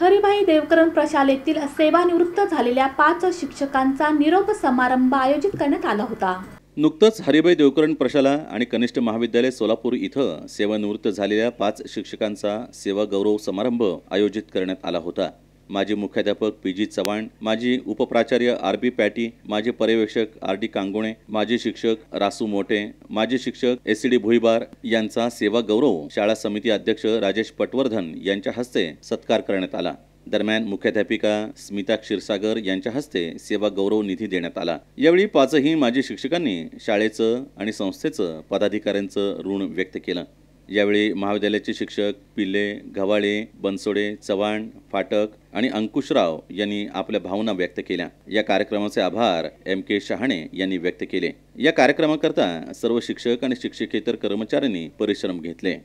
हरिभाई देवकरण प्रशालेतील सेवानिवृत्त झालेल्या पाच शिक्षकांचा निरोप समारंभ आयोजित करण्यात आला होता नुकतंच हरिभाई देवकरण प्रशाला आणि कनिष्ठ महाविद्यालय सोलापूर इथं सेवानिवृत्त झालेल्या पाच शिक्षकांचा सेवा गौरव समारंभ आयोजित करण्यात आला होता माजी मुख्याध्यापक पी जी चव्हाण माजी उपप्राचार्य आर बी पॅटी माजी पर्यवेक्षक आर डी कांगोणे माजी शिक्षक रासू मोटे माजी शिक्षक एस डी भुईबार यांचा सेवा गौरव शाळा समिती अध्यक्ष राजेश पटवर्धन यांच्या हस्ते सत्कार करण्यात आला दरम्यान मुख्याध्यापिका स्मिता क्षीरसागर यांच्या हस्ते सेवा गौरव निधी देण्यात आला यावेळी पाचही माजी शिक्षकांनी शाळेचं आणि संस्थेचं पदाधिकाऱ्यांचं ऋण व्यक्त केलं यावेळी महाविद्यालयाचे शिक्षक पिल्ले घवाळे बनसोडे चव्हाण फाटक आणि अंकुशराव यांनी आपल्या भावना व्यक्त केल्या या कार्यक्रमाचे आभार एम के शहाणे यांनी व्यक्त केले या कार्यक्रमाकरता सर्व शिक्षक आणि शिक्षकेतर कर्मचाऱ्यांनी परिश्रम घेतले